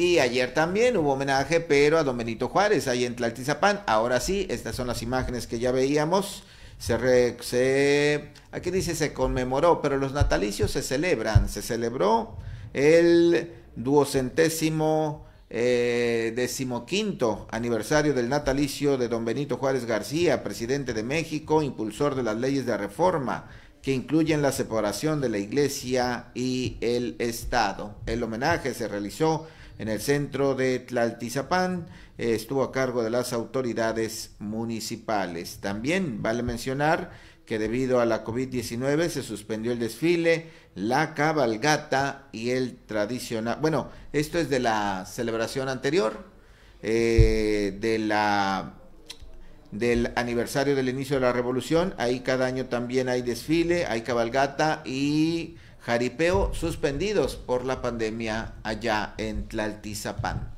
Y ayer también hubo homenaje, pero a don Benito Juárez, ahí en Tlaltizapán. Ahora sí, estas son las imágenes que ya veíamos. Se, aquí dice se conmemoró, pero los natalicios se celebran. Se celebró el duocentésimo eh, decimoquinto aniversario del natalicio de don Benito Juárez García, presidente de México, impulsor de las leyes de reforma que incluyen la separación de la iglesia y el Estado. El homenaje se realizó en el centro de Tlaltizapán, eh, estuvo a cargo de las autoridades municipales. También vale mencionar que debido a la COVID-19 se suspendió el desfile, la cabalgata y el tradicional... Bueno, esto es de la celebración anterior, eh, de la del aniversario del inicio de la revolución. Ahí cada año también hay desfile, hay cabalgata y jaripeo suspendidos por la pandemia allá en Tlaltizapán.